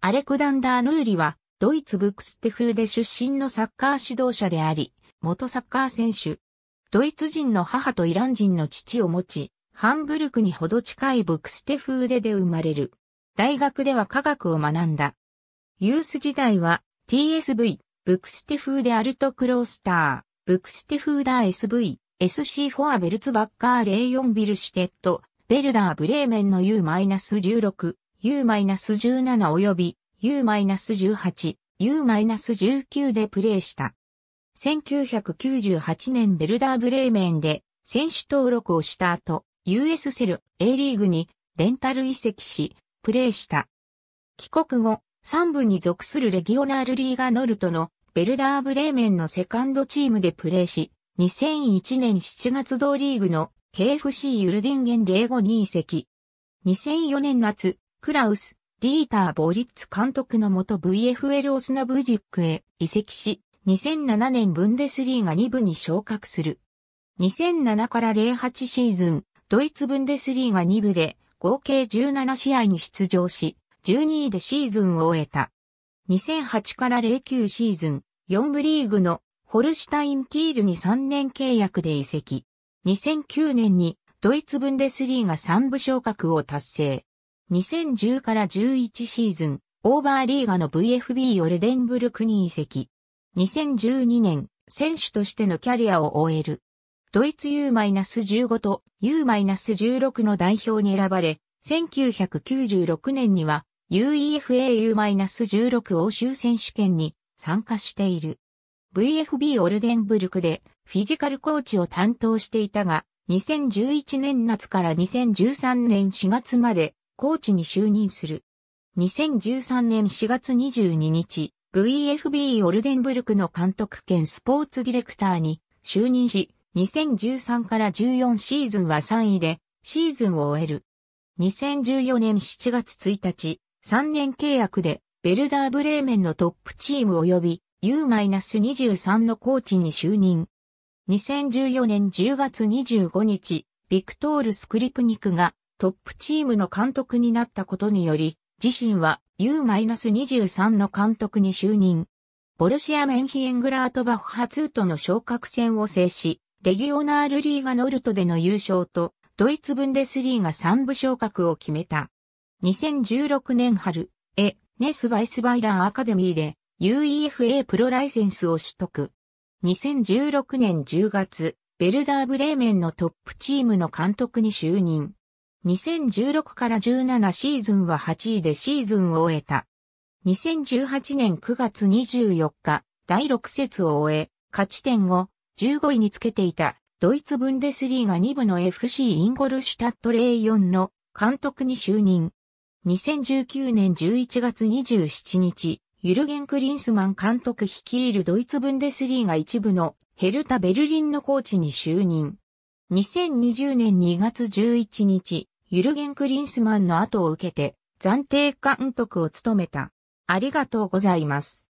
アレクダンダー・ヌーリは、ドイツブクステ風で出身のサッカー指導者であり、元サッカー選手。ドイツ人の母とイラン人の父を持ち、ハンブルクにほど近いブクステフーデで生まれる。大学では科学を学んだ。ユース時代は TSV、ブクステフーデアルトクロースター、ブクステフーダー SV、SC フォアベルツバッカー04ビルシテッド、ベルダーブレーメンの U-16、U-17 及び U-18、U-19 でプレーした。1998年ベルダーブレーメンで選手登録をした後、US セル A リーグにレンタル移籍し、プレーした。帰国後、3部に属するレギオナールリーガノルトのベルダーブレーメンのセカンドチームでプレーし、2001年7月同リーグの KFC ユルディンゲン05に移籍。2004年夏、クラウス、ディーター・ボリッツ監督のもと VFL オスナブリュックへ移籍し、2007年ブンデスリーが2部に昇格する。2007から08シーズン、ドイツブンデスリーが2部で合計17試合に出場し、12位でシーズンを終えた。2008から09シーズン、4部リーグのホルシュタイン・キールに3年契約で移籍。2009年にドイツブンデスリーが3部昇格を達成。2010から11シーズン、オーバーリーガの VFB オルデンブルクに移籍。2012年、選手としてのキャリアを終える。ドイツ U-15 と U-16 の代表に選ばれ、1996年には UEFA U-16 欧州選手権に参加している。VFB オルデンブルクでフィジカルコーチを担当していたが、2011年夏から2013年4月までコーチに就任する。2013年4月22日、VFB オルデンブルクの監督兼スポーツディレクターに就任し、2013から14シーズンは3位でシーズンを終える。2014年7月1日、3年契約でベルダーブレーメンのトップチーム及び U-23 のコーチに就任。2014年10月25日、ビクトール・スクリプニクがトップチームの監督になったことにより、自身は U-23 の監督に就任。ボルシア・メンヒエングラートバフハーとの昇格戦を制し、レギオナールリーガノルトでの優勝と、ドイツブンデスリーガ3部昇格を決めた。2016年春、エ・ネスバイスバイラーアカデミーで UEFA プロライセンスを取得。2016年10月、ベルダーブレーメンのトップチームの監督に就任。2016から17シーズンは8位でシーズンを終えた。2018年9月24日、第6節を終え、勝ち点を15位につけていた、ドイツブンデスリーガ2部の FC インゴルシュタットレヨ4の監督に就任。2019年11月27日、ユルゲン・クリンスマン監督率いるドイツブンデスリーガ1部のヘルタ・ベルリンのコーチに就任。2020年2月11日、ユルゲン・クリンスマンの後を受けて暫定監督を務めた。ありがとうございます。